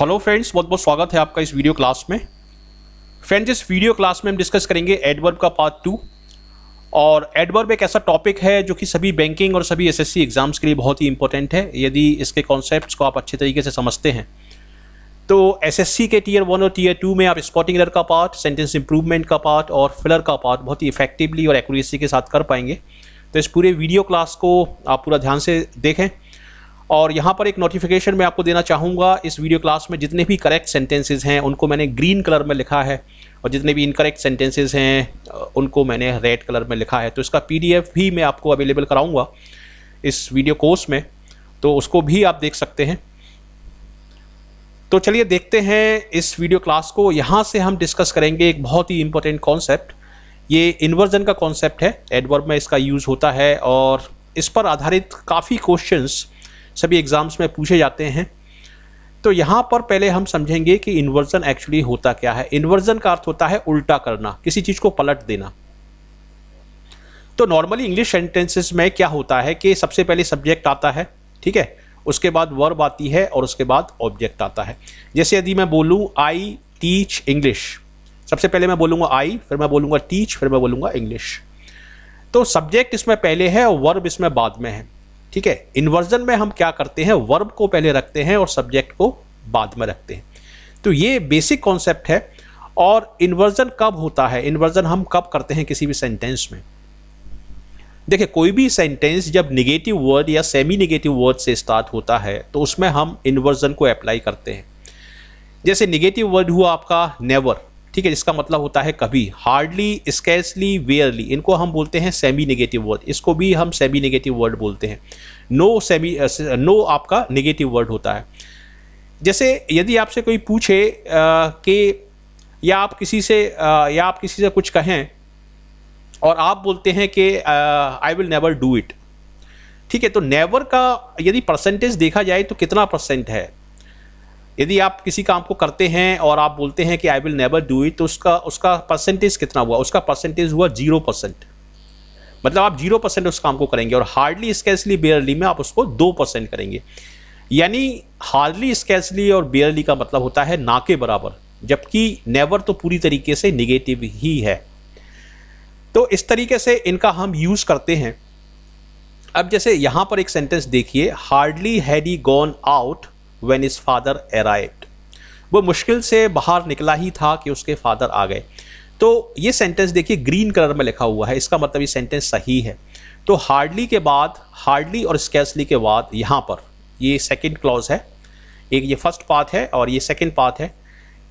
hello friends बहुत बहुत स्वागत है आपका इस वीडियो क्लास में फ्रेंड्स इस वीडियो क्लास में हम डिस्कस करेंगे एडवर्ब का पार्ट टू और एडवर्ब एक ऐसा टॉपिक है जो कि सभी बैंकिंग और सभी एसएससी एग्ज़ाम्स के लिए बहुत ही इंपॉर्टेंट है यदि इसके कॉन्सेप्ट को आप अच्छे तरीके से समझते हैं तो एस के टीयर वन और टीयर टू में आप स्पॉटिंग एलर का पार्ट सेंटेंस इंप्रूवमेंट का पार्ट और फिलर का पार्ट बहुत ही इफेक्टिवली और एक्यूरेसी के साथ कर पाएंगे तो इस पूरे वीडियो क्लास को आप पूरा ध्यान से देखें और यहाँ पर एक नोटिफिकेशन मैं आपको देना चाहूँगा इस वीडियो क्लास में जितने भी करेक्ट सेंटेंसेज हैं उनको मैंने ग्रीन कलर में लिखा है और जितने भी इनकरेक्ट सेंटेंसेज हैं उनको मैंने रेड कलर में लिखा है तो इसका पी भी मैं आपको अवेलेबल कराऊँगा इस वीडियो कोर्स में तो उसको भी आप देख सकते हैं तो चलिए देखते हैं इस वीडियो क्लास को यहाँ से हम डिस्कस करेंगे एक बहुत ही इम्पोर्टेंट कॉन्सेप्ट ये इन्वर्जन का कॉन्सेप्ट है एडवर्ब में इसका यूज़ होता है और इस पर आधारित काफ़ी क्वेश्चंस सभी एग्ज़ाम्स में पूछे जाते हैं तो यहाँ पर पहले हम समझेंगे कि इन्वर्जन एक्चुअली होता क्या है इन्वर्जन का अर्थ होता है उल्टा करना किसी चीज़ को पलट देना तो नॉर्मली इंग्लिश सेंटेंसेस में क्या होता है कि सबसे पहले सब्जेक्ट आता है ठीक है उसके बाद वर्ब आती है और उसके बाद ऑब्जेक्ट आता है जैसे यदि मैं बोलूँ आई टीच इंग्लिश सबसे पहले मैं बोलूँगा आई फिर मैं बोलूँगा टीच फिर मैं बोलूँगा इंग्लिश तो सब्जेक्ट इसमें पहले है और वर्ब इसमें बाद में है ठीक है इन्वर्जन में हम क्या करते हैं वर्ब को पहले रखते हैं और सब्जेक्ट को बाद में रखते हैं तो ये बेसिक कॉन्सेप्ट है और इन्वर्जन कब होता है इन्वर्जन हम कब करते हैं किसी भी सेंटेंस में देखिए कोई भी सेंटेंस जब निगेटिव वर्ड या सेमी निगेटिव वर्ड से स्टार्ट होता है तो उसमें हम इन्वर्जन को अप्लाई करते हैं जैसे निगेटिव वर्ड हुआ आपका नेवर ठीक है जिसका मतलब होता है कभी हार्डली स्कैसली वेयरली इनको हम बोलते हैं सेमी नेगेटिव वर्ड इसको भी हम सेमी नेगेटिव वर्ड बोलते हैं नो सेमी नो आपका नेगेटिव वर्ड होता है जैसे यदि आपसे कोई पूछे कि या आप किसी से आ, या आप किसी से कुछ कहें और आप बोलते हैं कि I will never do it ठीक है तो नेवर का यदि परसेंटेज देखा जाए तो कितना परसेंट है यदि आप किसी काम को करते हैं और आप बोलते हैं कि I will never do it तो उसका उसका परसेंटेज कितना हुआ उसका परसेंटेज हुआ जीरो परसेंट मतलब आप जीरो परसेंट उस काम को करेंगे और हार्डली स्कैसली बेयरली में आप उसको दो परसेंट करेंगे यानी हार्डली स्कैसली और बेयरली का मतलब होता है ना के बराबर जबकि नेवर तो पूरी तरीके से निगेटिव ही है तो इस तरीके से इनका हम यूज़ करते हैं अब जैसे यहाँ पर एक सेंटेंस देखिए hardly had he gone out when his father arrived वो मुश्किल से बाहर निकला ही था कि उसके फादर आ गए तो ये सेंटेंस देखिए ग्रीन कलर में लिखा हुआ है इसका मतलब ये सेंटेंस सही है तो हार्डली के बाद हार्डली और स्कैसली के बाद यहाँ पर ये सेकेंड क्लॉज है एक ये फर्स्ट पाथ है और ये सेकेंड पाथ है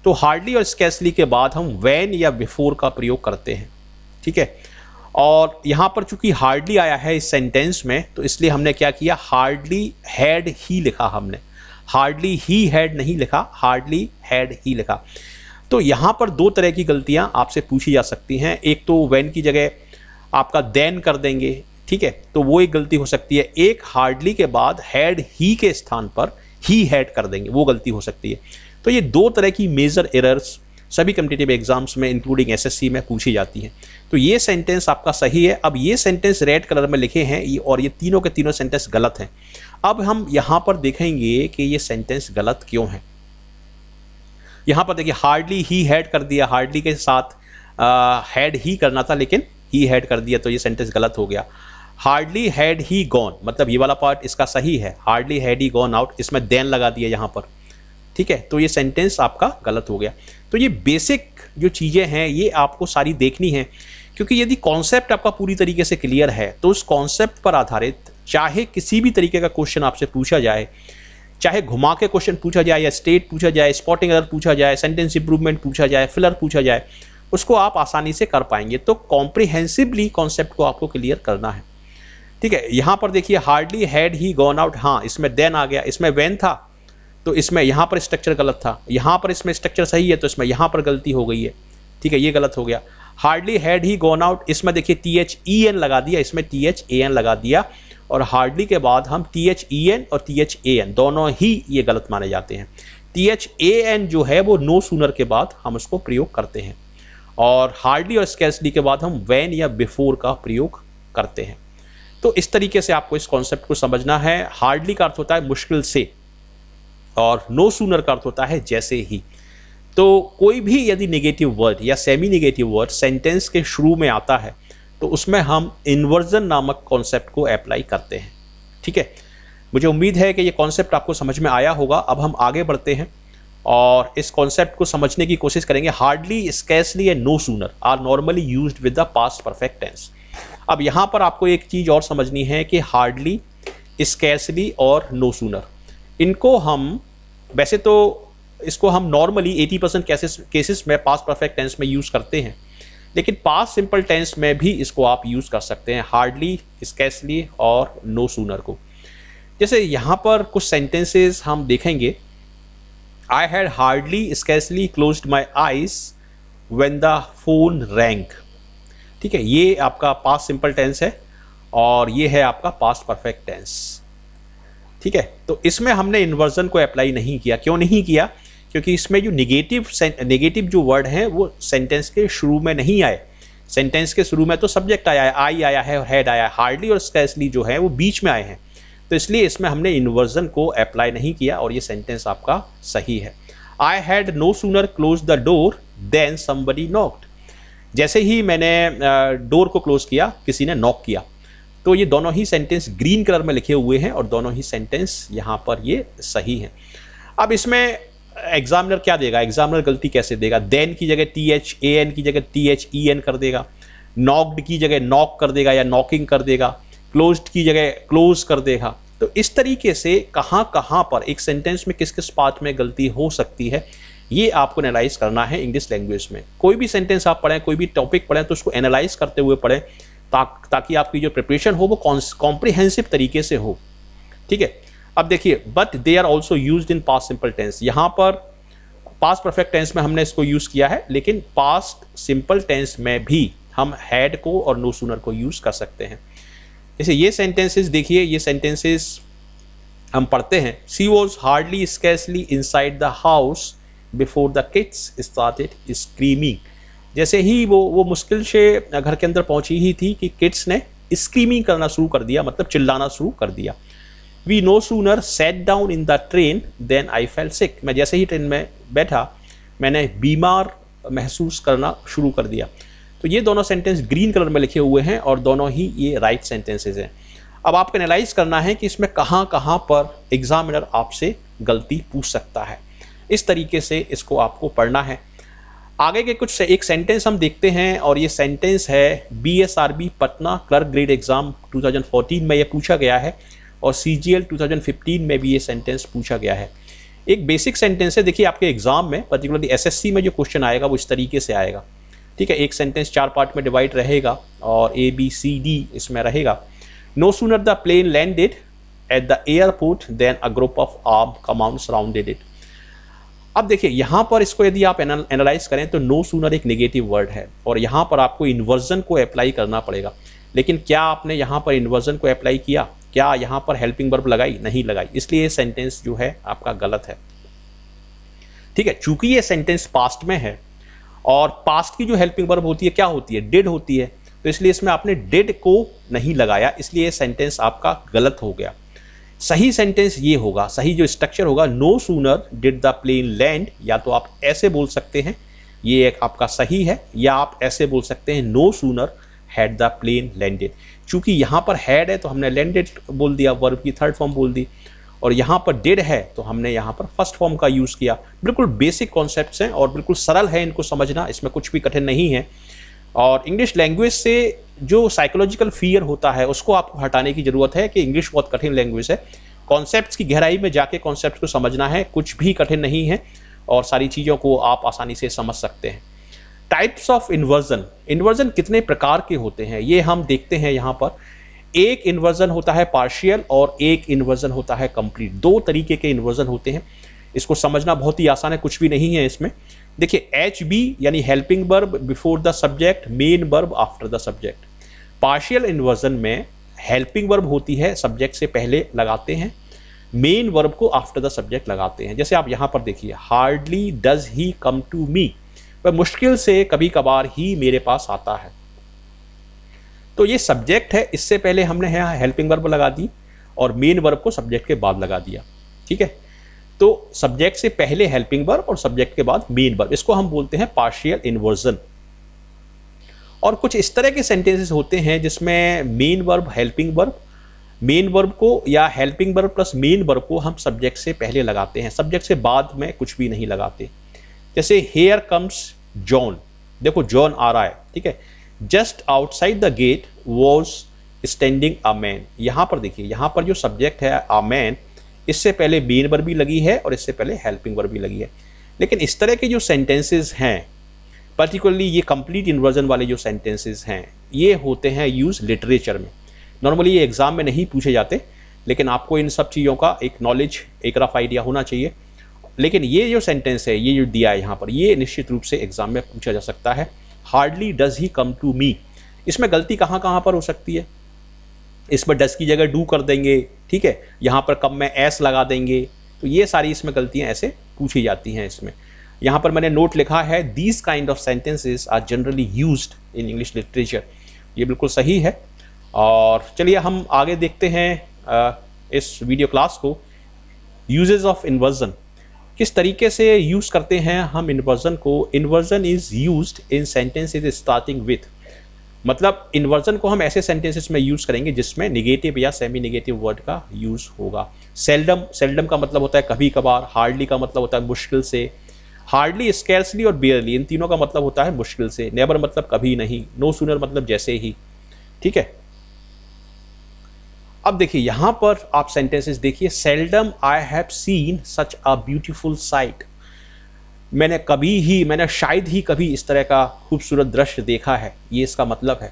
तो हार्डली और स्कैसली के बाद हम वैन या बिफोर का प्रयोग करते हैं ठीक है और यहाँ पर चूंकि हार्डली आया है इस सेंटेंस में तो इसलिए हमने क्या किया हार्डली हैड ही लिखा हमने हार्डली ही हैड नहीं लिखा हार्डली हैड ही लिखा तो यहाँ पर दो तरह की गलतियाँ आपसे पूछी जा सकती हैं एक तो वैन की जगह आपका दैन कर देंगे ठीक है तो वो एक गलती हो सकती है एक हार्डली के बाद हैड ही के स्थान पर ही हैड कर देंगे वो गलती हो सकती है तो ये दो तरह की मेजर एरर्स सभी कम्पिटेटिव एग्जाम्स में इंक्लूडिंग एसएससी में पूछी जाती हैं तो ये सेंटेंस आपका सही है अब ये सेंटेंस रेड कलर में लिखे हैं और ये तीनों के तीनों सेंटेंस गलत हैं अब हम यहां पर देखेंगे कि ये सेंटेंस गलत क्यों है यहां पर देखिए हार्डली ही हैड कर दिया हार्डली के साथ हैड ही करना था लेकिन ही हैड कर दिया तो ये सेंटेंस गलत हो गया हार्डली हैड ही गॉन मतलब ये वाला पार्ट इसका सही है hardly had he gone out इसमें देन लगा दिया यहाँ पर ठीक है तो ये सेंटेंस आपका गलत हो गया तो ये बेसिक जो चीज़ें हैं ये आपको सारी देखनी है क्योंकि यदि कॉन्सेप्ट आपका पूरी तरीके से क्लियर है तो उस कॉन्सेप्ट पर आधारित चाहे किसी भी तरीके का क्वेश्चन आपसे पूछा जाए चाहे घुमा के क्वेश्चन पूछा जाए या स्टेट पूछा जाए स्पॉटिंग अलर पूछा जाए सेंटेंस इंप्रूवमेंट पूछा जाए फिलर पूछा जाए उसको आप आसानी से कर पाएंगे तो कॉम्प्रिहेंसिवली कॉन्सेप्ट को आपको क्लियर करना है ठीक है यहाँ पर देखिए hardly had he gone out हाँ इसमें देन आ गया इसमें वैन था तो इसमें यहाँ पर स्ट्रक्चर गलत था यहाँ पर इसमें स्ट्रक्चर सही है तो इसमें यहाँ पर गलती हो गई है ठीक है ये गलत हो गया hardly had he gone out इसमें देखिए टी एच ई एन लगा दिया इसमें टी एच ए एन लगा दिया और हार्डली के बाद हम टी एच ई एन और टी एच ए एन दोनों ही ये गलत माने जाते हैं टी एच ए एन जो है वो नो सूनर के बाद हम उसको प्रयोग करते हैं और हार्डली और स्कैसली के बाद हम वैन या बिफोर का प्रयोग करते हैं तो इस तरीके से आपको इस कॉन्सेप्ट को समझना है हार्डली का अर्थ होता है मुश्किल से और नो सूनर का अर्थ होता है जैसे ही तो कोई भी यदि नेगेटिव वर्ड या सेमी नेगेटिव वर्ड सेंटेंस के शुरू में आता है तो उसमें हम इन्वर्जन नामक कॉन्सेप्ट को अप्लाई करते हैं ठीक है मुझे उम्मीद है कि ये कॉन्सेप्ट आपको समझ में आया होगा अब हम आगे बढ़ते हैं और इस कॉन्सेप्ट को समझने की कोशिश करेंगे hardly scarcely and no sooner are normally use with the past perfect tense अब यहाँ पर आपको एक चीज़ और समझनी है कि हार्डली स्कैसली और नो सूनर इनको हम वैसे तो इसको हम नॉर्मली 80 परसेंट केसेस में पास परफेक्ट टेंस में यूज़ करते हैं लेकिन पास सिंपल टेंस में भी इसको आप यूज़ कर सकते हैं हार्डली स्कैसली और नो सूनर को जैसे यहाँ पर कुछ सेंटेंसेस हम देखेंगे I had hardly scarcely close my eyes when the phone rang ठीक है ये आपका पास सिंपल टेंस है और ये है आपका पास्ट परफेक्ट टेंस ठीक है तो इसमें हमने इन्वर्जन को अप्लाई नहीं किया क्यों नहीं किया क्योंकि इसमें जो निगेटिव निगेटिव जो वर्ड हैं वो सेंटेंस के शुरू में नहीं आए सेंटेंस के शुरू में तो सब्जेक्ट आया है आई आया है और हेड आया है हार्डली और स्कैसली जो है वो बीच में आए हैं तो इसलिए इसमें हमने इन्वर्जन को अप्लाई नहीं किया और ये सेंटेंस आपका सही है I had no sooner close the door then somebody knocked जैसे ही मैंने डोर को क्लोज किया किसी ने नॉक किया तो ये दोनों ही सेंटेंस ग्रीन कलर में लिखे हुए हैं और दोनों ही सेंटेंस यहाँ पर ये सही हैं अब इसमें एग्जामिनर क्या देगा एग्जामिनर गलती कैसे देगा देन की जगह टी एच ए एन की जगह टी एच ई एन कर देगा नॉक्ड की जगह नॉक कर देगा या नॉकिंग कर देगा क्लोज की जगह क्लोज कर देगा तो इस तरीके से कहाँ कहाँ पर एक सेंटेंस में किस किस पार्ट में गलती हो सकती है ये आपको एनालाइज करना है इंग्लिश लैंग्वेज में कोई भी सेंटेंस आप पढ़ें कोई भी टॉपिक पढ़ें तो उसको एनालाइज करते हुए पढ़ें ताकि आपकी जो प्रिपरेशन हो वो कॉम्प्रिहेंसिव तरीके से हो ठीक है अब देखिए but they are also use in past simple tense यहाँ पर पास्ट परफेक्ट टेंस में हमने इसको यूज़ किया है लेकिन पास्ट सिंपल टेंस में भी हम हैड को और नो सूनर को यूज़ कर सकते हैं जैसे ये सेंटेंसेस देखिए ये सेंटेंसेस हम पढ़ते हैं she was hardly scarcely inside the house before the kids started screaming जैसे ही वो वो मुश्किल से घर के अंदर पहुंची ही थी कि किट्स ने स्क्रीमिंग करना शुरू कर दिया मतलब चिल्लाना शुरू कर दिया we no sooner sat down in the train then I fell sick मैं जैसे ही ट्रेन में बैठा मैंने बीमार महसूस करना शुरू कर दिया तो ये दोनों सेंटेंस ग्रीन कलर में लिखे हुए हैं और दोनों ही ये राइट right सेंटेंसेज हैं अब आपको एनालाइज करना है कि इसमें कहाँ कहाँ पर एग्ज़ामिनर आपसे गलती पूछ सकता है इस तरीके से इसको आपको पढ़ना है आगे के कुछ से, एक सेंटेंस हम देखते हैं और ये सेंटेंस है B Patna clerk grade exam 2014 में ये पूछा गया है और C G L two thousand fifteen में भी ये सेंटेंस पूछा गया है एक बेसिक सेंटेंस है देखिए आपके एग्जाम में पर्टिकुलरली एसएससी में जो क्वेश्चन आएगा वो इस तरीके से आएगा ठीक है एक सेंटेंस चार पार्ट में डिवाइड रहेगा और ए बी सी डी इसमें रहेगा no sooner the plane landed at the airport then a group of armed commandos surrounded it अब देखिए यहाँ पर इसको यदि आप एनालाइज करें तो नो सूनर एक नेगेटिव वर्ड है और यहाँ पर आपको इन्वर्जन को अप्लाई करना पड़ेगा लेकिन क्या आपने यहाँ पर इन्वर्जन को अप्लाई किया क्या यहां पर हेल्पिंग बर्ब लगाई नहीं लगाई इसलिए सेंटेंस जो है आपका गलत है ठीक है चूंकि ये सेंटेंस पास्ट में है और पास्ट की जो हेल्पिंग बर्ब होती है क्या होती है डेड होती है तो इसलिए इसमें आपने डेड को नहीं लगाया इसलिए ये सेंटेंस आपका गलत हो गया सही सेंटेंस ये होगा सही जो स्ट्रक्चर होगा no sooner did the plane land या तो आप ऐसे बोल सकते हैं ये एक आपका सही है या आप ऐसे बोल सकते हैं no sooner had the plane landed चूँकि यहाँ पर हैड है तो हमने लैंडेड बोल दिया वर्ब की थर्ड फॉर्म बोल दी और यहाँ पर डेड है तो हमने यहाँ पर फर्स्ट फॉर्म का यूज़ किया बिल्कुल बेसिक कॉन्सेप्ट हैं और बिल्कुल सरल है इनको समझना इसमें कुछ भी कठिन नहीं है और इंग्लिश लैंग्वेज से जो साइकोलॉजिकल फियर होता है उसको आपको हटाने की ज़रूरत है कि इंग्लिश बहुत कठिन लैंग्वेज है कॉन्सेप्ट्स की गहराई में जाके कॉन्सेप्ट को समझना है कुछ भी कठिन नहीं है और सारी चीज़ों को आप आसानी से समझ सकते हैं टाइप्स ऑफ इन्वर्जन इन्वर्जन कितने प्रकार के होते हैं ये हम देखते हैं यहाँ पर एक इन्वर्जन होता है पार्शियल और एक इन्वर्जन होता है कंप्लीट दो तरीके के इन्वर्जन होते हैं इसको समझना बहुत ही आसान है कुछ भी नहीं है इसमें देखिए एच बी यानी helping verb before the subject main verb after the subject partial inversion में हेल्पिंग वर्ब होती है सब्जेक्ट से पहले लगाते हैं मेन वर्ब को आफ्टर द सब्जेक्ट लगाते हैं जैसे आप यहाँ पर देखिए hardly does he come to me वह मुश्किल से कभी कभार ही मेरे पास आता है तो ये सब्जेक्ट है इससे पहले हमने यहाँ हेल्पिंग वर्ब लगा दी और मेन वर्ब को सब्जेक्ट के बाद लगा दिया ठीक है तो सब्जेक्ट से पहले हेल्पिंग वर्ब और सब्जेक्ट के बाद मेन वर्ब इसको हम बोलते हैं पार्शियल इन्वर्जन और कुछ इस तरह के सेंटेंसेस होते हैं जिसमें main verb helping verb main verb को या helping verb plus main verb को हम सब्जेक्ट से पहले लगाते हैं सब्जेक्ट से बाद में कुछ भी नहीं लगाते जैसे हेयर कम्स जॉन देखो जॉन आ रहा है ठीक है just outside the gate was standing a man यहाँ पर देखिए यहाँ पर जो सब्जेक्ट है अ मैन इससे पहले बीन वर भी लगी है और इससे पहले हेल्पिंग वर भी लगी है लेकिन इस तरह के जो सेंटेंसेस हैं पर्टिकुलरली ये कंप्लीट इन्वर्जन वाले जो सेंटेंसेस हैं ये होते हैं यूज़ लिटरेचर में नॉर्मली ये एग्ज़ाम में नहीं पूछे जाते लेकिन आपको इन सब चीज़ों का एक नॉलेज एक रफ आइडिया होना चाहिए लेकिन ये जो सेंटेंस है ये जो दिया है यहाँ पर ये निश्चित रूप से एग्ज़ाम में पूछा जा सकता है hardly does he come to me इसमें गलती कहाँ कहाँ पर हो सकती है इसमें डज की जगह डू कर देंगे ठीक है यहाँ पर कम में एस लगा देंगे तो ये सारी इसमें गलतियाँ ऐसे पूछी जाती हैं इसमें यहाँ पर मैंने नोट लिखा है these kind of sentences are generally use in English literature ये बिल्कुल सही है और चलिए हम आगे देखते हैं इस वीडियो क्लास को यूजेज ऑफ इन्वर्जन किस तरीके से यूज़ करते हैं हम इन्वर्जन को inversion is use in sentences starting with मतलब इन्वर्जन को हम ऐसे सेंटेंसेस में यूज़ करेंगे जिसमें निगेटिव या सेमी निगेटिव वर्ड का यूज़ होगा सेल्डम सेल्डम का मतलब होता है कभी कभार हार्डली का मतलब होता है मुश्किल से हार्डली स्केर्सली और बियरली इन तीनों का मतलब होता है मुश्किल से नेबर मतलब कभी नहीं नो no मतलब जैसे ही ठीक है अब देखिए यहाँ पर आप सेंटेंसेस देखिए seldom I have seen such a beautiful sight मैंने कभी ही मैंने शायद ही कभी इस तरह का खूबसूरत दृश्य देखा है ये इसका मतलब है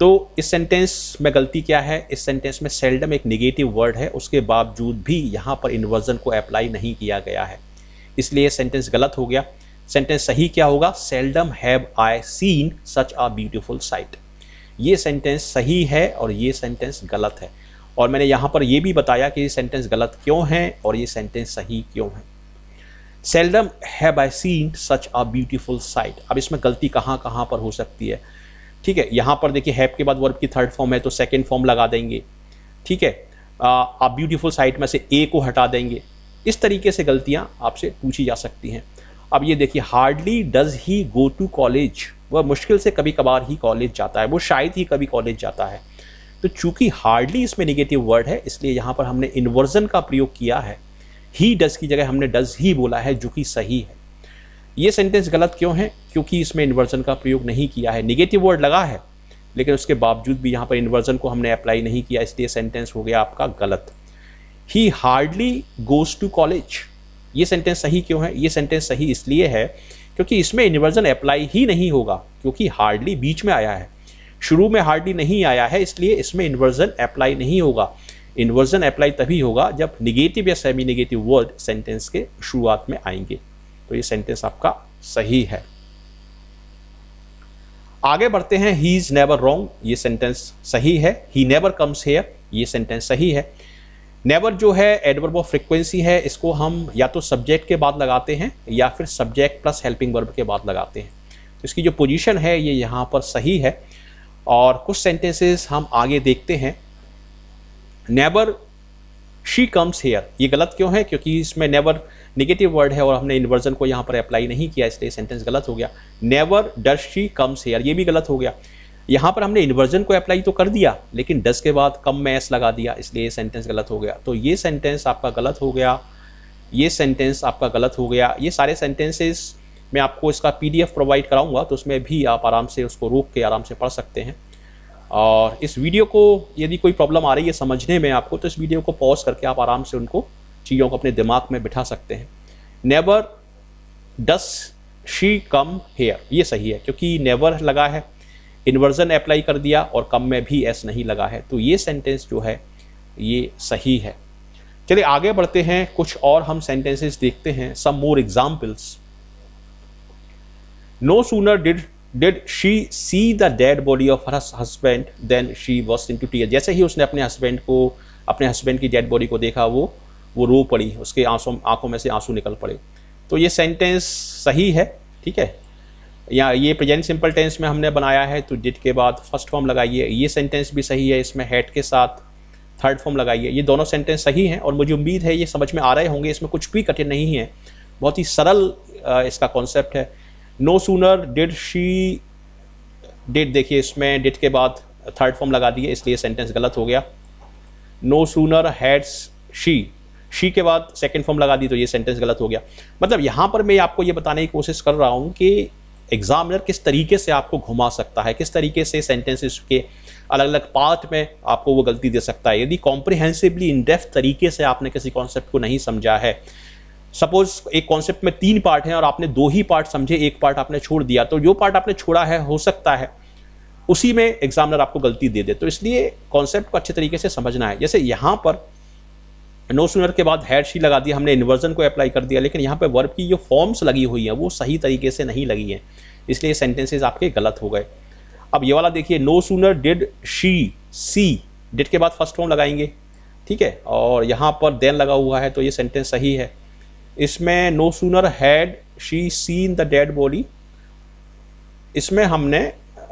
तो इस सेंटेंस में गलती क्या है इस सेंटेंस में सेल्डम एक निगेटिव वर्ड है उसके बावजूद भी यहाँ पर इन्वर्जन को अप्लाई नहीं किया गया है इसलिए सेंटेंस गलत हो गया सेंटेंस सही क्या होगा seldom have I seen such a beautiful sight ये सेंटेंस सही है और ये सेंटेंस गलत है और मैंने यहाँ पर यह भी बताया कि ये सेंटेंस गलत क्यों है और ये सेंटेंस सही क्यों है seldom have I seen such a beautiful sight अब इसमें गलती कहाँ कहाँ पर हो सकती है ठीक है यहाँ पर देखिए हैप के बाद वर्ब की थर्ड फॉर्म है तो सेकेंड फॉर्म लगा देंगे ठीक है आप ब्यूटीफुल साइट में से ए को हटा देंगे इस तरीके से गलतियाँ आपसे पूछी जा सकती हैं अब ये देखिए hardly does he go to college वह मुश्किल से कभी कभार ही कॉलेज जाता है वो शायद ही कभी कॉलेज जाता है तो चूंकि हार्डली इसमें निगेटिव वर्ड है इसलिए यहाँ पर हमने इन्वर्जन का प्रयोग किया है ही डज की जगह हमने डज ही बोला है जो कि सही है ये सेंटेंस गलत क्यों है क्योंकि इसमें इन्वर्जन का प्रयोग नहीं किया है निगेटिव वर्ड लगा है लेकिन उसके बावजूद भी यहाँ पर इन्वर्जन को हमने अप्लाई नहीं किया इसलिए सेंटेंस हो गया आपका गलत he hardly goes to college ये सेंटेंस सही क्यों है ये सेंटेंस सही इसलिए है क्योंकि इसमें इन्वर्जन अप्लाई ही नहीं होगा क्योंकि हार्डली बीच में आया है शुरू में हार्डली नहीं आया है इसलिए इसमें इन्वर्जन अप्लाई नहीं होगा इन्वर्जन अप्लाई तभी होगा जब निगेटिव या सेमी निगेटिव वर्ड सेंटेंस के शुरुआत में आएंगे तो ये सेंटेंस आपका सही है आगे बढ़ते हैं ही इज़ नेवर रॉन्ग ये सेंटेंस सही है ही नेवर कम्स हेयर ये सेंटेंस सही है नेवर जो है एडवर्ब ऑफ फ्रिक्वेंसी है इसको हम या तो सब्जेक्ट के बाद लगाते हैं या फिर सब्जेक्ट प्लस हेल्पिंग वर्ब के बाद लगाते हैं तो इसकी जो पोजीशन है ये यहाँ पर सही है और कुछ सेंटेंसेस हम आगे देखते हैं नेवर शी कम्स हेयर ये गलत क्यों है क्योंकि इसमें नेवर निगेटिव वर्ड है और हमने इन्वर्जन को यहाँ पर अप्लाई नहीं किया इसलिए सेंटेंस गलत हो गया नेवर डर शी कम्स हेयर ये भी गलत हो गया यहाँ पर हमने इन्वर्जन को अप्लाई तो कर दिया लेकिन डस के बाद कम में एस लगा दिया इसलिए ये सेंटेंस गलत हो गया तो ये सेंटेंस आपका गलत हो गया ये सेंटेंस आपका गलत हो गया ये सारे सेंटेंसेस मैं आपको इसका पीडीएफ प्रोवाइड कराऊंगा तो उसमें भी आप आराम से उसको रोक के आराम से पढ़ सकते हैं और इस वीडियो को यदि कोई प्रॉब्लम आ रही है समझने में आपको तो इस वीडियो को पॉज करके आप आराम से उनको चीज़ों को अपने दिमाग में बिठा सकते हैं never does she come here ये सही है क्योंकि नेवर लगा है इन्वर्जन अप्लाई कर दिया और कम में भी एस नहीं लगा है तो ये सेंटेंस जो है ये सही है चलिए आगे बढ़ते हैं कुछ और हम सेंटेंसेस देखते हैं some more examples no sooner did did she see the dead body of her husband then she was into tear जैसे ही उसने अपने हस्बैंड को अपने हस्बैंड की डेड बॉडी को देखा वो वो रो पड़ी उसके आंसू आंखों में से आंसू निकल पड़े तो ये सेंटेंस सही है ठीक है या ये प्रेजेंट सिंपल टेंस में हमने बनाया है तो डिट के बाद फर्स्ट फॉर्म लगाइए ये सेंटेंस भी सही है इसमें हेड के साथ थर्ड फॉर्म लगाइए ये दोनों सेंटेंस सही हैं और मुझे उम्मीद है ये समझ में आ रहे होंगे इसमें कुछ भी कठिन नहीं है बहुत ही सरल इसका कॉन्सेप्ट है no sooner did she did देखिए इसमें डिट के बाद थर्ड फॉर्म लगा दिए इसलिए सेंटेंस गलत हो गया no sooner had she she के बाद सेकेंड फॉर्म लगा दी तो ये सेंटेंस गलत हो गया मतलब यहाँ पर मैं आपको ये बताने की कोशिश कर रहा हूँ कि एग्ज़ामिनर किस तरीके से आपको घुमा सकता है किस तरीके से सेंटेंसेस के अलग अलग पार्ट में आपको वो गलती दे सकता है यदि कॉम्प्रिहेंसिवली इन डेफ तरीके से आपने किसी कॉन्सेप्ट को नहीं समझा है सपोज एक कॉन्सेप्ट में तीन पार्ट हैं और आपने दो ही पार्ट समझे एक पार्ट आपने छोड़ दिया तो जो पार्ट आपने छोड़ा है हो सकता है उसी में एग्जामिनर आपको गलती दे दे तो इसलिए कॉन्सेप्ट को अच्छे तरीके से समझना है जैसे यहाँ पर नो सूनर के बाद हैड शी लगा दिया हमने इन्वर्जन को अप्लाई कर दिया लेकिन यहाँ पे वर्ब की जो फॉर्म्स लगी हुई हैं वो सही तरीके से नहीं लगी हैं इसलिए सेंटेंसेज आपके गलत हो गए अब ये वाला देखिए no sooner did she see did के बाद फर्स्ट फॉर्म लगाएंगे ठीक है और यहाँ पर देन लगा हुआ है तो ये सेंटेंस सही है इसमें no sooner had she seen the dead body इसमें हमने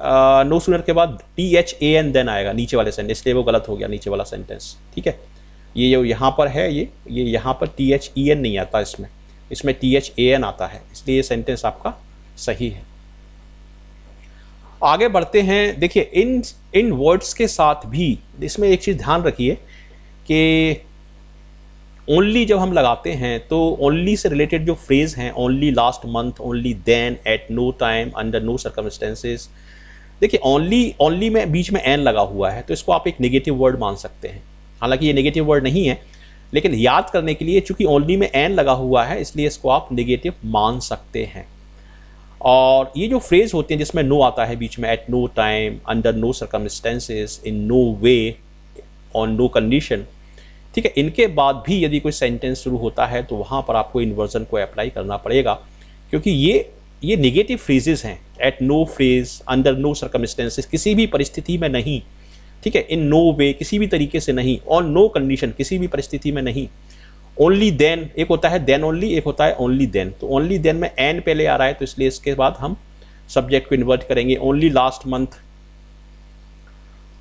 नो uh, सूनर no के बाद T H A N then आएगा नीचे वाले सेंटेंस इसलिए वो गलत हो गया नीचे वाला सेंटेंस ठीक है ये जो यहाँ पर है ये ये यहाँ पर टी एच ई एन नहीं आता इसमें इसमें टी एच ए एन आता है इसलिए ये सेंटेंस आपका सही है आगे बढ़ते हैं देखिए इन इन वर्ड्स के साथ भी इसमें एक चीज़ ध्यान रखिए कि ओनली जब हम लगाते हैं तो ओनली से रिलेटेड जो फ्रेज़ हैं only last month only then at no time under no circumstances देखिए ओनली ओनली में बीच में एन लगा हुआ है तो इसको आप एक नेगेटिव वर्ड मान सकते हैं हालांकि ये नेगेटिव वर्ड नहीं है लेकिन याद करने के लिए चूंकि ओनली में एन लगा हुआ है इसलिए इसको आप नेगेटिव मान सकते हैं और ये जो फ्रेज होते हैं जिसमें नो आता है बीच में at no time under no circumstances in no way on no condition ठीक है इनके बाद भी यदि कोई सेंटेंस शुरू होता है तो वहाँ पर आपको इन्वर्जन को अप्लाई करना पड़ेगा क्योंकि ये ये निगेटिव फ्रेजेस हैं at no phrase under no circumstances किसी भी परिस्थिति में नहीं ठीक है इन नो वे किसी भी तरीके से नहीं और नो कंडीशन किसी भी परिस्थिति में नहीं ओनली देन एक होता है देन ओनली एक होता है ओनली देन तो ओनली देन में एन पहले आ रहा है तो इसलिए इसके बाद हम सब्जेक्ट को इन्वर्ट करेंगे ओनली लास्ट मंथ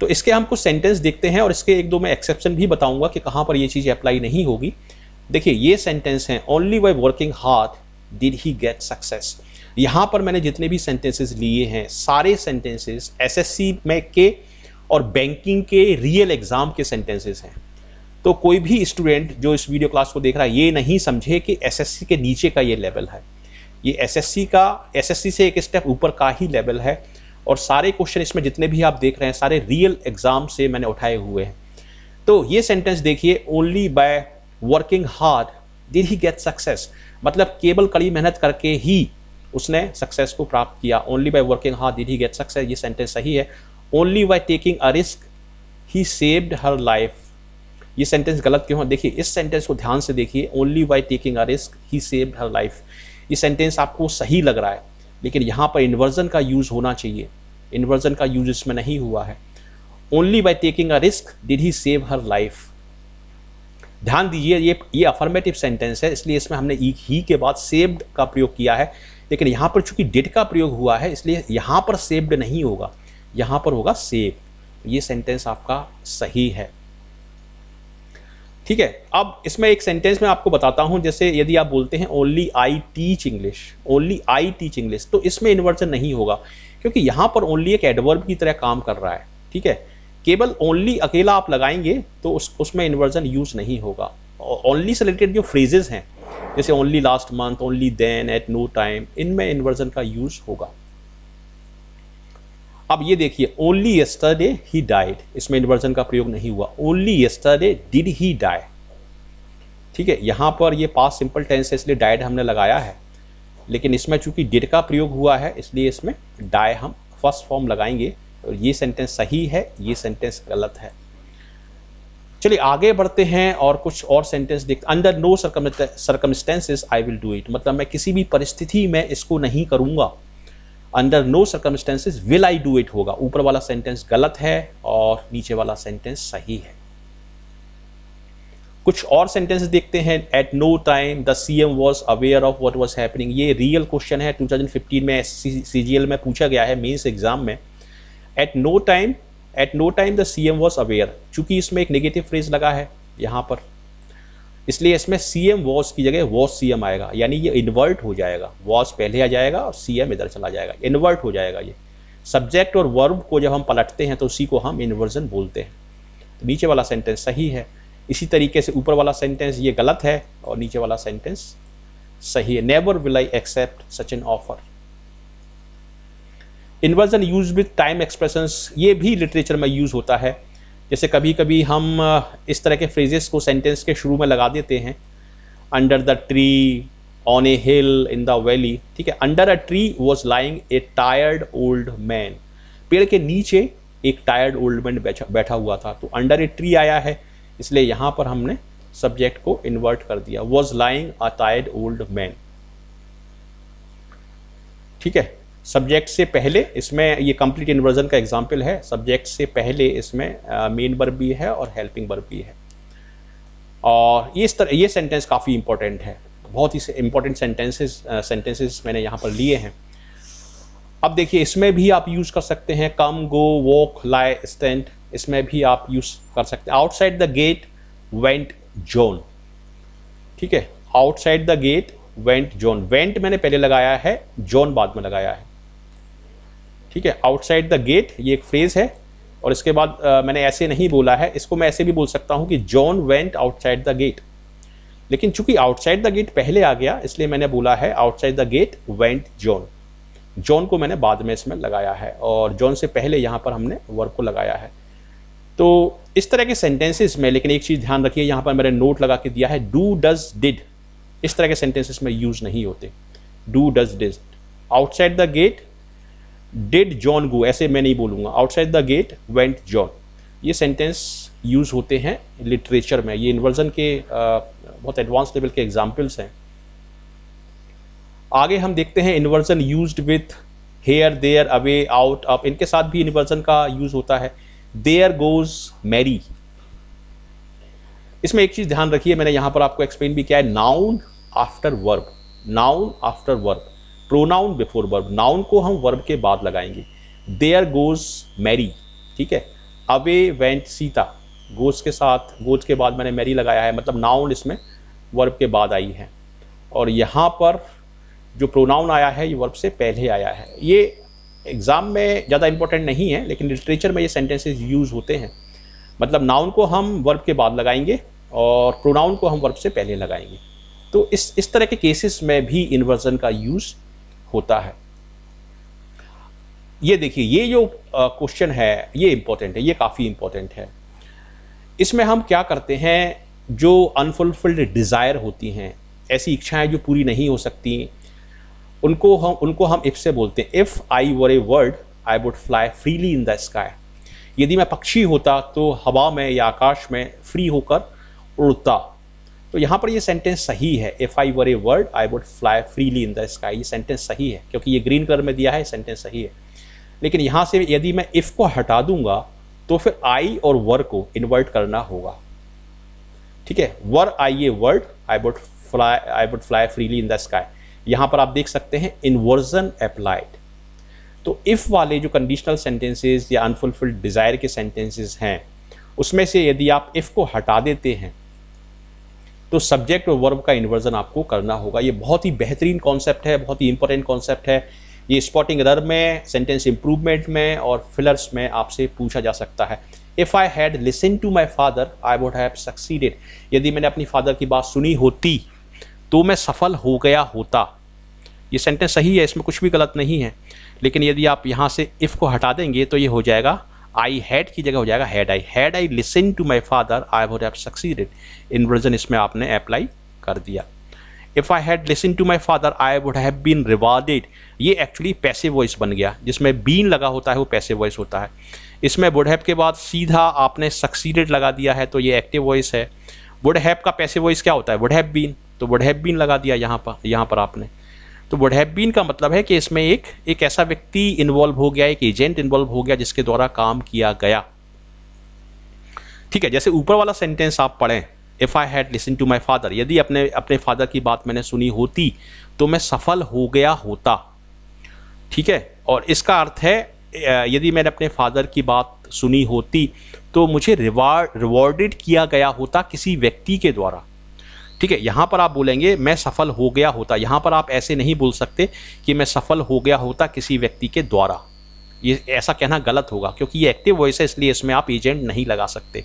तो इसके हम कुछ सेंटेंस देखते हैं और इसके एक दो मैं एक्सेप्शन भी बताऊंगा कि कहाँ पर ये चीज़ अप्लाई नहीं होगी देखिए ये सेंटेंस हैं only by working hard did he get success यहाँ पर मैंने जितने भी सेंटेंसेस लिए हैं सारे सेंटेंसेस एसएससी में के और बैंकिंग के रियल एग्ज़ाम के सेंटेंसेस हैं तो कोई भी स्टूडेंट जो इस वीडियो क्लास को देख रहा है ये नहीं समझे कि एसएससी के नीचे का ये लेवल है ये एसएससी का एसएससी से एक स्टेप ऊपर का ही लेवल है और सारे क्वेश्चन इसमें जितने भी आप देख रहे हैं सारे रियल एग्ज़ाम से मैंने उठाए हुए हैं तो ये सेंटेंस देखिए only by working hard did he get success मतलब केवल कड़ी मेहनत करके ही उसने सक्सेस को प्राप्त किया only by working hard did he get success ये सेंटेंस सही है only by taking a risk he saved her life ये सेंटेंस गलत क्यों है देखिए इस सेंटेंस को ध्यान से देखिए only by taking a risk he saved her life ये सेंटेंस आपको सही लग रहा है लेकिन यहाँ पर इन्वर्जन का यूज़ होना चाहिए इन्वर्जन का यूज इसमें नहीं हुआ है only by taking a risk did he save her life ध्यान दीजिए ये ये अफर्मेटिव सेंटेंस है इसलिए इसमें हमने एक ही के बाद सेव्ड का प्रयोग किया है लेकिन यहाँ पर चूंकि डिड का प्रयोग हुआ है इसलिए यहाँ पर सेव्ड नहीं होगा यहाँ पर होगा सेफ ये सेंटेंस आपका सही है ठीक है अब इसमें एक सेंटेंस में आपको बताता हूं जैसे यदि आप बोलते हैं only I teach English only I teach English तो इसमें इन्वर्जन नहीं होगा क्योंकि यहां पर ओनली एक एडवर्ब की तरह काम कर रहा है ठीक है केवल ओनली अकेला आप लगाएंगे तो उस उसमें इन्वर्जन यूज़ नहीं होगा ओनली सेलेक्टेड जो फ्रेजेज़ हैं जैसे only last month only then at no time इनमें इन्वर्जन का यूज़ होगा अब ये देखिए ओनली यस्टरडे ही डाइड इसमें इन्वर्जन का प्रयोग नहीं हुआ only yesterday did he die ठीक है यहाँ पर ये पास सिंपल टेंस है इसलिए डाइड हमने लगाया है लेकिन इसमें चूंकि डिड का प्रयोग हुआ है इसलिए इसमें डाय हम फर्स्ट फॉर्म लगाएंगे और ये सेंटेंस सही है ये सेंटेंस गलत है चलिए आगे बढ़ते हैं और कुछ और सेंटेंस देख under no circumstances I will do it मतलब मैं किसी भी परिस्थिति में इसको नहीं करूँगा under no circumstances will I do it होगा ऊपर वाला सेंटेंस गलत है और नीचे वाला सेंटेंस सही है कुछ और सेंटेंस देखते हैं at no time the C M was aware of what was happening ये रियल क्वेश्चन है 2015 में सी जी एल में पूछा गया है मेन्स एग्जाम में at no time at no time the C M was aware चूंकि इसमें एक नेगेटिव फ्रेज लगा है यहाँ पर इसलिए इसमें सी एम वॉस की जगह वॉस सी एम आएगा यानी ये इन्वर्ट हो जाएगा वॉस पहले आ जाएगा और सी एम इधर चला जाएगा इन्वर्ट हो जाएगा ये सब्जेक्ट और वर्ब को जब हम पलटते हैं तो उसी को हम इन्वर्जन बोलते हैं तो नीचे वाला सेंटेंस सही है इसी तरीके से ऊपर वाला सेंटेंस ये गलत है और नीचे वाला सेंटेंस सही है never will I accept such an offer inversion use with time expression ये भी लिटरेचर में यूज होता है जैसे कभी कभी हम इस तरह के फ्रेजेस को सेंटेंस के शुरू में लगा देते हैं under the tree on a hill in the valley ठीक है under a tree was lying a tired old man पेड़ के नीचे एक टायर्ड ओल्ड मैन बैठा हुआ था तो अंडर ए ट्री आया है इसलिए यहाँ पर हमने सब्जेक्ट को इन्वर्ट कर दिया was lying a tired old man ठीक है सब्जेक्ट से पहले इसमें ये कंप्लीट इन्वर्जन का एग्जाम्पल है सब्जेक्ट से पहले इसमें मेन वर्ब भी है और हेल्पिंग वर्ब भी है और ये इस तरह ये सेंटेंस काफ़ी इंपॉर्टेंट है बहुत ही इंपॉर्टेंट सेंटेंसेस सेंटेंसेस मैंने यहाँ पर लिए हैं अब देखिए इसमें भी आप यूज़ कर सकते हैं कम गो वॉक लाए स्टेंट इसमें भी आप यूज़ कर सकते हैं outside the gate went John ठीक है outside the gate went John went मैंने पहले लगाया है जोन बाद में लगाया है ठीक है आउटसाइड द गेट ये एक फ्रेज़ है और इसके बाद आ, मैंने ऐसे नहीं बोला है इसको मैं ऐसे भी बोल सकता हूँ कि John went outside the gate लेकिन चूंकि आउटसाइड द गेट पहले आ गया इसलिए मैंने बोला है outside the gate went John John को मैंने बाद में इसमें लगाया है और जॉन से पहले यहाँ पर हमने वर्क को लगाया है तो इस तरह के सेंटेंसेस में लेकिन एक चीज़ ध्यान रखिए यहाँ पर मैंने नोट लगा के दिया है डू डज डिड इस तरह के सेंटेंसेस में यूज़ नहीं होते do does did outside the gate did John go ऐसे मैं नहीं बोलूँगा outside the gate went John ये सेंटेंस यूज़ होते हैं लिटरेचर में ये इन्वर्जन के आ, बहुत एडवांस लेवल के एग्जाम्पल्स हैं आगे हम देखते हैं inversion use with here there away out up इनके साथ भी इन्वर्जन का यूज़ होता है देयर गोज मैरी इसमें एक चीज़ ध्यान रखिए मैंने यहां पर आपको एक्सप्लेन भी किया है noun after verb noun after verb pronoun before verb noun को हम वर्ब के बाद लगाएंगे देयर गोज मैरी ठीक है अवे वेंट सीता गोज के साथ गोज के बाद मैंने मैरी लगाया है मतलब नाउन इसमें वर्ब के बाद आई है और यहाँ पर जो प्रोनाउन आया है ये वर्ब से पहले आया है ये एग्ज़ाम में ज़्यादा इंपॉर्टेंट नहीं है लेकिन लिटरेचर में ये सेंटेंसेस यूज़ होते हैं मतलब नाउन को हम वर्ब के बाद लगाएंगे और प्रोनाउन को हम वर्ब से पहले लगाएंगे तो इस इस तरह के केसेस में भी इन्वर्जन का यूज़ होता है ये देखिए ये जो क्वेश्चन है ये इंपॉर्टेंट है ये काफ़ी इंपॉर्टेंट है इसमें हम क्या करते हैं जो अनफुलफिल्ड डिज़ायर होती हैं ऐसी इच्छाएं जो पूरी नहीं हो सकती उनको हम उनको हम इफ से बोलते हैं if I were a bird I would fly freely in the sky यदि मैं पक्षी होता तो हवा में या आकाश में फ्री होकर उड़ता तो यहाँ पर ये सेंटेंस सही है if I were a bird I would fly freely in the sky ये सेंटेंस सही है क्योंकि ये ग्रीन कलर में दिया है सेंटेंस सही है लेकिन यहाँ से यदि मैं इफ़ को हटा दूंगा तो फिर आई और वर को इन्वर्ट करना होगा ठीक है were I a bird I would fly I would fly freely in the sky यहाँ पर आप देख सकते हैं इन्वर्जन अप्लाइड तो इफ़ वाले जो कंडीशनल सेंटेंसेज या अनफुलफिल्ड डिज़ायर के सेंटेंसेज हैं उसमें से यदि आप इफ़ को हटा देते हैं तो सब्जेक्ट और वर्ब का इन्वर्जन आपको करना होगा ये बहुत ही बेहतरीन कॉन्सेप्ट है बहुत ही इंपॉर्टेंट कॉन्सेप्ट है ये स्पॉटिंग रर में सेंटेंस इंप्रूवमेंट में और फिलर्स में आपसे पूछा जा सकता है if I had listen to my father I would have succeeded यदि मैंने अपनी फादर की बात सुनी होती तो मैं सफल हो गया होता ये सेंटेंस सही है इसमें कुछ भी गलत नहीं है लेकिन यदि आप यहाँ से इफ़ को हटा देंगे तो ये हो जाएगा आई हैड की जगह हो जाएगा had I had I listen to my father I would have succeeded version इसमें आपने अप्लाई कर दिया if I had listen to my father I would have been rewarded ये एक्चुअली पैसे वॉइस बन गया जिसमें बीन लगा होता है वो पैसे वॉइस होता है इसमें वुड हैव के बाद सीधा आपने सक्सीडेड लगा दिया है तो ये एक्टिव वॉइस है वुड हैव का पैसे वॉइस क्या होता है वुड हैव बीन तो वुड हैव बीन लगा दिया यहाँ पर यहाँ पर आपने तो वुड हैव बीन का मतलब है कि इसमें एक एक ऐसा व्यक्ति इन्वॉल्व हो गया एक एजेंट इन्वॉल्व हो गया जिसके द्वारा काम किया गया ठीक है जैसे ऊपर वाला सेंटेंस आप पढ़ें if I had listen to my father यदि अपने अपने फादर की बात मैंने सुनी होती तो मैं सफल हो गया होता ठीक है और इसका अर्थ है यदि मैंने अपने फादर की बात सुनी होती तो मुझे रिवार्ड रिवॉर्डेड किया गया होता किसी व्यक्ति के द्वारा ठीक है यहाँ पर आप बोलेंगे मैं सफल हो गया होता यहाँ पर आप ऐसे नहीं बोल सकते कि मैं सफल हो गया होता किसी व्यक्ति के द्वारा ये ऐसा कहना गलत होगा क्योंकि ये एक्टिव वॉइस है इसलिए इसमें आप एजेंट नहीं लगा सकते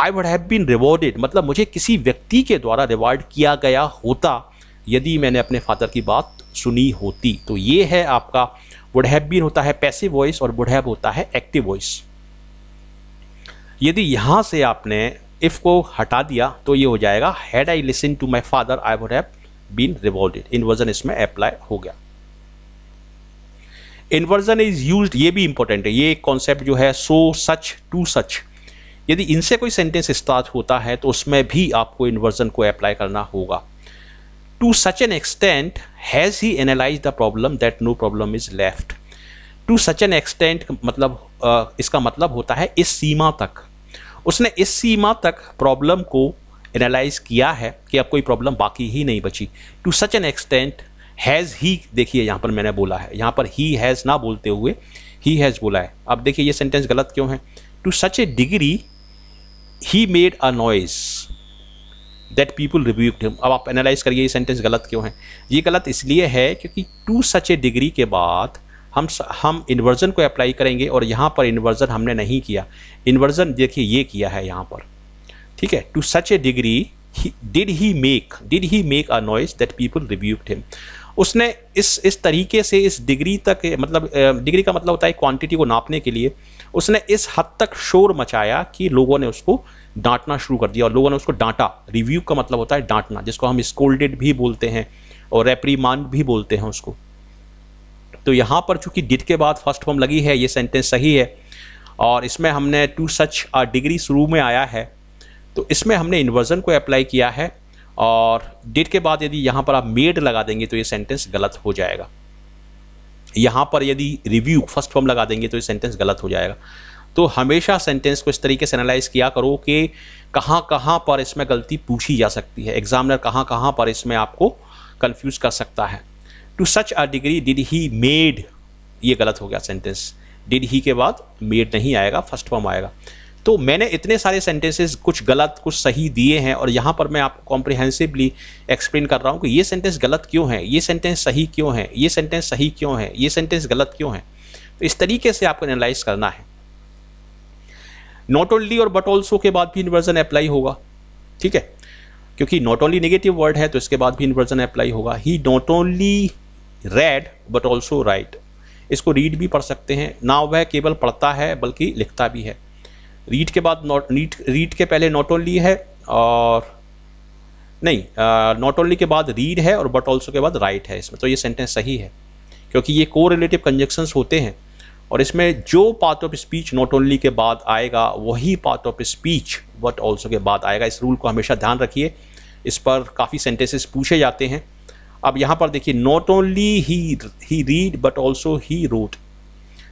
I would have been rewarded मतलब मुझे किसी व्यक्ति के द्वारा रिवॉर्ड किया गया होता यदि मैंने अपने फादर की बात सुनी होती तो ये है आपका वुड हैव बीन होता है पैसिव वॉइस और वुड हैव होता है एक्टिव वॉइस यदि यहाँ से आपने इफ को हटा दिया तो ये हो जाएगा had I listen to my father I would have been rewarded inversion इसमें अप्लाई हो गया इन्वर्जन इज यूज ये भी इंपॉर्टेंट है ये एक कॉन्सेप्ट जो है सो सच टू सच यदि इनसे कोई सेंटेंस स्टार्ट होता है तो उसमें भी आपको इन्वर्जन को अप्लाई करना होगा to such an extent has he analyse the problem that no problem is left to such an extent मतलब आ, इसका मतलब होता है इस सीमा तक उसने इस सीमा तक प्रॉब्लम को एनालाइज किया है कि अब कोई प्रॉब्लम बाकी ही नहीं बची to such an extent has he देखिए यहाँ पर मैंने बोला है यहाँ पर ही हैज़ ना बोलते हुए ही हैज़ बोला है अब देखिए ये सेंटेंस गलत क्यों है to such a degree he made a noise that people rebuked him अब आप एनालाइज करिए ये सेंटेंस गलत क्यों है ये गलत इसलिए है क्योंकि टू सच ए डिग्री के बाद हम हम इन्वर्जन को अप्लाई करेंगे और यहाँ पर इन्वर्जन हमने नहीं किया इन्वर्जन देखिए ये किया है यहाँ पर ठीक है to such a degree did he make did he make a noise that people rebuked him उसने इस इस तरीके से इस डिग्री तक मतलब डिग्री का मतलब होता है क्वांटिटी को नापने के लिए उसने इस हद तक शोर मचाया कि लोगों ने उसको डांटना शुरू कर दिया और लोगों ने उसको डांटा रिव्यू का मतलब होता है डांटना जिसको हम स्कोल्डेड भी बोलते हैं और रेप्रीमांड भी बोलते हैं उसको तो यहाँ पर चूंकि डिट के बाद फर्स्ट फॉर्म लगी है ये सेंटेंस सही है और इसमें हमने टू सच डिग्री शुरू में आया है तो इसमें हमने इन्वर्जन को अप्लाई किया है और डिट के बाद यदि यहाँ पर आप मेड लगा देंगे तो ये सेंटेंस गलत हो जाएगा यहाँ पर यदि रिव्यू फर्स्ट फॉर्म लगा देंगे तो ये सेंटेंस गलत हो जाएगा तो हमेशा सेंटेंस को इस तरीके से एनालाइज किया करो कि कहाँ कहाँ पर इसमें गलती पूछी जा सकती है एग्जामिनर कहाँ कहाँ पर इसमें आपको कन्फ्यूज़ कर सकता है to such a degree did he made ये गलत हो गया सेंटेंस डिड ही के बाद मेड नहीं आएगा फर्स्ट फॉर्म आएगा तो मैंने इतने सारे सेंटेंसेस कुछ गलत कुछ सही दिए हैं और यहाँ पर मैं आपको कॉम्प्रिहेंसिवली एक्सप्लेन कर रहा हूँ कि ये सेंटेंस गलत क्यों है ये सेंटेंस सही क्यों है ये सेंटेंस सही क्यों है ये सेंटेंस गलत क्यों है तो इस तरीके से आपको एनालाइज करना है नॉट ओनली और बट ऑल्सो के बाद भी इन्वर्जन अप्लाई होगा ठीक है क्योंकि नॉट ओनली नेगेटिव वर्ड है तो इसके बाद भी इन्वर्जन अप्लाई होगा he not only read but also write इसको रीड भी पढ़ सकते हैं ना वह केवल पढ़ता है बल्कि लिखता भी है रीड के बाद नॉट रीड रीड के पहले नॉट ओनली है और नहीं नॉट ओनली के बाद रीड है और बट ऑल्सो के बाद राइट है इसमें तो ये सेंटेंस सही है क्योंकि ये को रिलेटिव कंजक्शंस होते हैं और इसमें जो part of speech not only के बाद आएगा वही part of speech but also के बाद आएगा इस रूल को हमेशा ध्यान रखिए इस पर काफ़ी सेंटेंसेस पूछे जाते हैं अब यहाँ पर देखिए not only he he read but also he wrote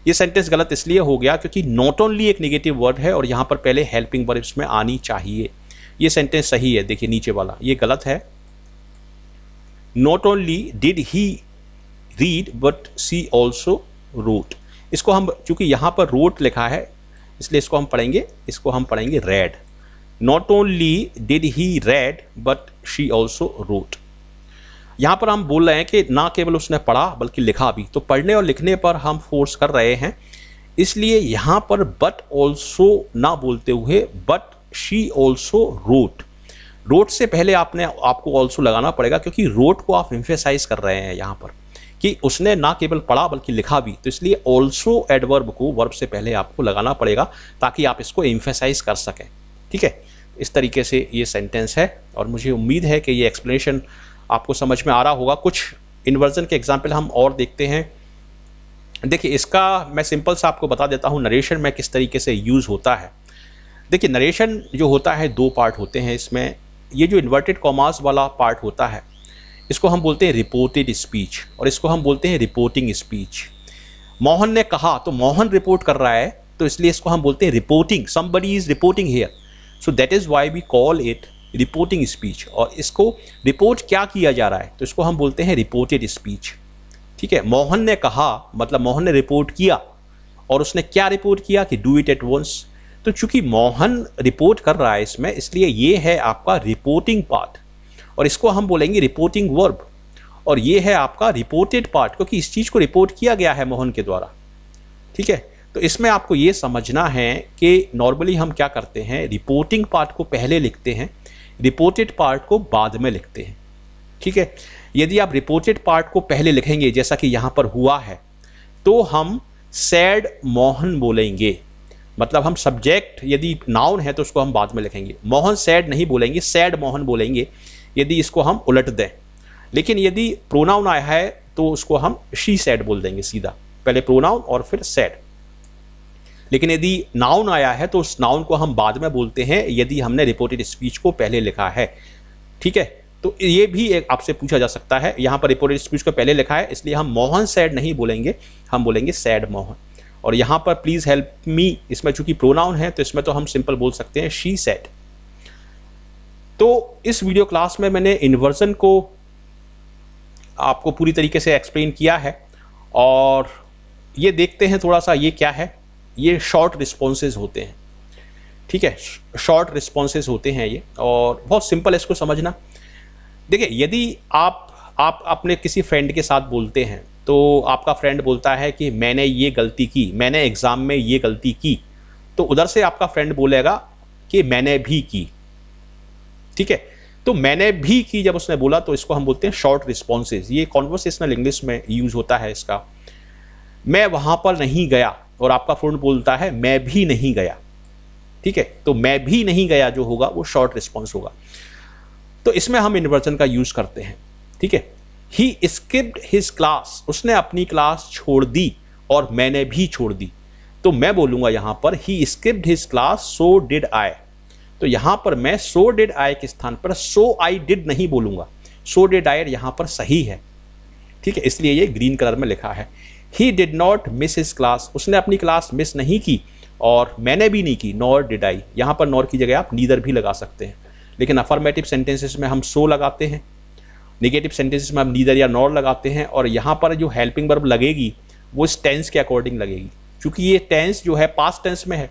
ये सेंटेंस गलत इसलिए हो गया क्योंकि नॉट ओनली एक नेगेटिव वर्ड है और यहाँ पर पहले हेल्पिंग वर्ड इसमें आनी चाहिए ये सेंटेंस सही है देखिए नीचे वाला ये गलत है not only did he read but she also wrote इसको हम चूंकि यहाँ पर रोट लिखा है इसलिए इसको हम पढ़ेंगे इसको हम पढ़ेंगे read not only did he read but she also wrote यहाँ पर हम बोल रहे हैं कि ना केवल उसने पढ़ा बल्कि लिखा भी तो पढ़ने और लिखने पर हम फोर्स कर रहे हैं इसलिए यहाँ पर बट ऑल्सो ना बोलते हुए but she also wrote wrote से पहले आपने आपको ऑल्सो लगाना पड़ेगा क्योंकि रोट को आप इम्फेसाइज कर रहे हैं यहाँ पर कि उसने ना केवल पढ़ा बल्कि लिखा भी तो इसलिए ऑल्सो एडवर्ब को वर्ब से पहले आपको लगाना पड़ेगा ताकि आप इसको इम्फेसाइज कर सकें ठीक है इस तरीके से ये सेंटेंस है और मुझे उम्मीद है कि ये एक्सप्लेनेशन आपको समझ में आ रहा होगा कुछ इन्वर्जन के एग्जाम्पल हम और देखते हैं देखिए इसका मैं सिंपल सा आपको बता देता हूँ नरेशन में किस तरीके से यूज़ होता है देखिए नरेशन जो होता है दो पार्ट होते हैं इसमें ये जो इन्वर्टेड कॉमास वाला पार्ट होता है इसको हम बोलते हैं रिपोर्टेड स्पीच और इसको हम बोलते हैं रिपोर्टिंग स्पीच मोहन ने कहा तो मोहन रिपोर्ट कर रहा है तो इसलिए इसको हम बोलते हैं reporting somebody is reporting here so that is why we call it reporting speech और इसको रिपोर्ट क्या किया जा रहा है तो इसको हम बोलते हैं रिपोर्टेड स्पीच ठीक है मोहन ने कहा मतलब मोहन ने रिपोर्ट किया और उसने क्या रिपोर्ट किया कि डू इट एट वंस तो चूंकि मोहन रिपोर्ट कर रहा है इसमें इसलिए ये है आपका रिपोर्टिंग पार्ट और इसको हम बोलेंगे रिपोर्टिंग वर्ब और ये है आपका रिपोर्टेड पार्ट क्योंकि इस चीज़ को रिपोर्ट किया गया है मोहन के द्वारा ठीक है तो इसमें आपको ये समझना है कि नॉर्मली हम क्या करते हैं रिपोर्टिंग पार्ट को पहले लिखते हैं रिपोर्टेड पार्ट को बाद में लिखते हैं ठीक है यदि आप रिपोर्टेड पार्ट को पहले लिखेंगे जैसा कि यहाँ पर हुआ है तो हम सैड मोहन बोलेंगे मतलब हम सब्जेक्ट यदि नाउन है तो उसको हम बाद में लिखेंगे मोहन सैड नहीं बोलेंगे सैड मोहन बोलेंगे यदि इसको हम उलट दें लेकिन यदि प्रोनाउन आया है तो उसको हम शी सैड बोल देंगे सीधा पहले प्रोनाउन और फिर सैड लेकिन यदि नाउन आया है तो उस नाउन को हम बाद में बोलते हैं यदि हमने रिपोर्टेड स्पीच को पहले लिखा है ठीक है तो ये भी एक आपसे पूछा जा सकता है यहाँ पर रिपोर्टेड स्पीच को पहले लिखा है इसलिए हम मोहन सैड नहीं बोलेंगे हम बोलेंगे सैड मोहन और यहाँ पर प्लीज़ हेल्प मी इसमें चूंकि प्रोनाउन है तो इसमें तो हम सिंपल बोल सकते हैं शी सैड तो इस वीडियो क्लास में मैंने इन्वर्जन को आपको पूरी तरीके से एक्सप्लेन किया है और ये देखते हैं थोड़ा सा ये क्या है ये शॉर्ट रिस्पॉन्सेज होते हैं ठीक है शॉर्ट रिस्पॉन्सेज होते हैं ये और बहुत सिंपल है इसको समझना देखिए यदि आप आप अपने किसी फ्रेंड के साथ बोलते हैं तो आपका फ्रेंड बोलता है कि मैंने ये गलती की मैंने एग्ज़ाम में ये गलती की तो उधर से आपका फ्रेंड बोलेगा कि मैंने भी की ठीक है तो मैंने भी की जब उसने बोला तो इसको हम बोलते हैं शॉर्ट रिस्पॉन्सेज ये कॉन्वर्सेशनल इंग्लिश में यूज होता है इसका मैं वहाँ पर नहीं गया और आपका फोन बोलता है मैं भी नहीं गया ठीक है तो मैं भी नहीं गया जो होगा वो शॉर्ट रिस्पॉन्स होगा तो इसमें हम इन्वर्जन का यूज़ करते हैं ठीक है ही स्किप्ड हिज क्लास उसने अपनी क्लास छोड़ दी और मैंने भी छोड़ दी तो मैं बोलूंगा यहां पर he skipped his class so did I तो यहां पर मैं सो डिड आई के स्थान पर सो आई डिड नहीं बोलूंगा सो डिड आई यहां पर सही है ठीक है इसलिए ये ग्रीन कलर में लिखा है he did not miss his class उसने अपनी क्लास मिस नहीं की और मैंने भी नहीं की नॉर डिड आई यहाँ पर नॉर की जगह आप नीदर भी लगा सकते हैं लेकिन अफर्मेटिव सेंटेंसेस में हम सो लगाते हैं निगेटिव सेंटेंसेस में हम नीदर या नॉर लगाते हैं और यहाँ पर जो हेल्पिंग वर्ब लगेगी वो इस टेंस के अकॉर्डिंग लगेगी क्योंकि ये टेंस जो है पास टेंस में है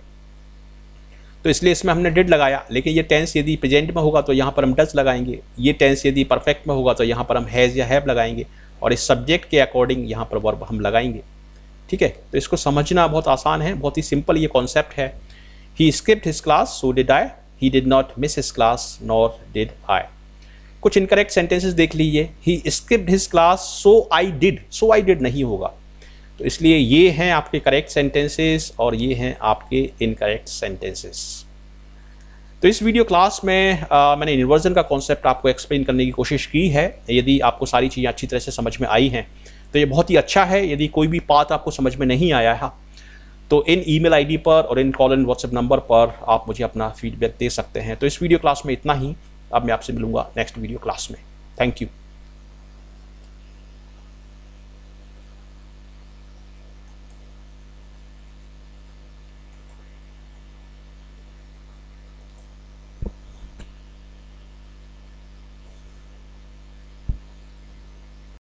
तो इसलिए इसमें हमने डिड लगाया लेकिन ये टेंस यदि प्रेजेंट में होगा तो यहाँ पर हम डज लगाएंगे ये टेंस यदि परफेक्ट में होगा तो यहाँ पर हम हैज़ या हैव लगाएंगे और इस सब्जेक्ट के अकॉर्डिंग यहाँ पर वर्ब हम लगाएंगे ठीक है तो इसको समझना बहुत आसान है बहुत ही सिंपल ये कॉन्सेप्ट है he skipped his class so did I he did not miss his class nor did I कुछ इनकरेक्ट सेंटेंसेस देख लीजिए he skipped his class so I did so I did नहीं होगा तो इसलिए ये हैं आपके करेक्ट सेंटेंसेस और ये हैं आपके इनकरेक्ट सेंटेंसेस तो इस वीडियो क्लास में आ, मैंने इन्वर्जन का कॉन्सेप्ट आपको एक्सप्लेन करने की कोशिश की है यदि आपको सारी चीज़ें अच्छी तरह से समझ में आई हैं तो ये बहुत ही अच्छा है यदि कोई भी पात आपको समझ में नहीं आया है तो इन ईमेल आईडी पर और इन कॉल इन व्हाट्सएप नंबर पर आप मुझे अपना फीडबैक दे सकते हैं तो इस वीडियो क्लास में इतना ही अब मैं आपसे मिलूंगा नेक्स्ट वीडियो क्लास में थैंक यू